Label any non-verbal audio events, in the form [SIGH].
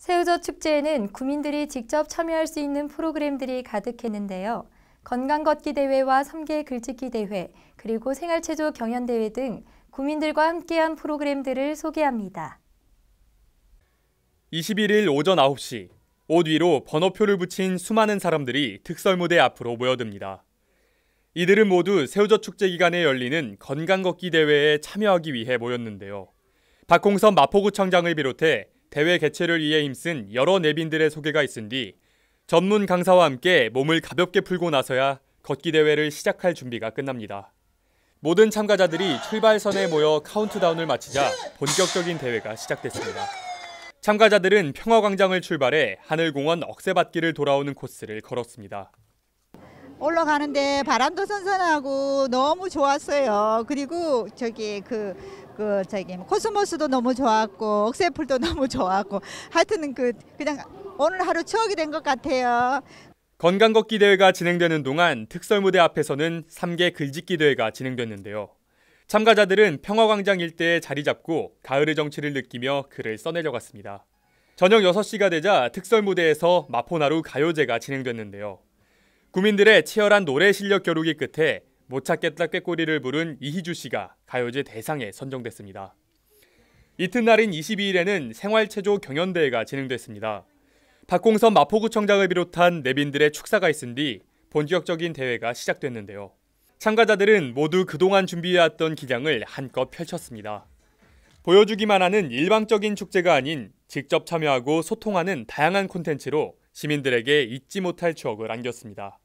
새우젓 축제에는 구민들이 직접 참여할 수 있는 프로그램들이 가득했는데요. 건강 걷기 대회와 3개 글짓기 대회, 그리고 생활체조 경연 대회 등 구민들과 함께한 프로그램들을 소개합니다. 21일 오전 9시, 옷 위로 번호표를 붙인 수많은 사람들이 특설 무대 앞으로 모여듭니다. 이들은 모두 새우젓 축제 기간에 열리는 건강 걷기 대회에 참여하기 위해 모였는데요. 박홍선 마포구청장을 비롯해 대회 개최를 위해 힘쓴 여러 내빈들의 소개가 있은 뒤 전문 강사와 함께 몸을 가볍게 풀고 나서야 걷기 대회를 시작할 준비가 끝납니다. 모든 참가자들이 출발선에 모여 카운트다운을 마치자 본격적인 대회가 시작됐습니다. 참가자들은 평화광장을 출발해 하늘공원 억새밭길을 돌아오는 코스를 걸었습니다. 올라가는데 바람도 선선하고 너무 좋았어요. 그리고 저기 그, 그 저기 뭐 코스모스도 너무 좋았고 억새풀도 [LAUGHS] 너무 좋았고 하여튼 그 그냥 오늘 하루 추억이 된 것 같아요. 건강 걷기 대회가 진행되는 동안 특설 무대 앞에서는 3개 글짓기 대회가 진행됐는데요. 참가자들은 평화광장 일대에 자리 잡고 가을의 정취를 느끼며 글을 써내려 갔습니다. 저녁 6시가 되자 특설 무대에서 마포나루 가요제가 진행됐는데요. 구민들의 치열한 노래 실력 겨루기 끝에 못 찾겠다 꾀꼬리를 부른 이희주 씨가 가요제 대상에 선정됐습니다. 이튿날인 22일에는 생활체조 경연대회가 진행됐습니다. 박공선 마포구청장을 비롯한 내빈들의 네 축사가 있은 뒤 본격적인 대회가 시작됐는데요. 참가자들은 모두 그동안 준비해왔던 기장을 한껏 펼쳤습니다. 보여주기만 하는 일방적인 축제가 아닌 직접 참여하고 소통하는 다양한 콘텐츠로 시민들에게 잊지 못할 추억을 안겼습니다.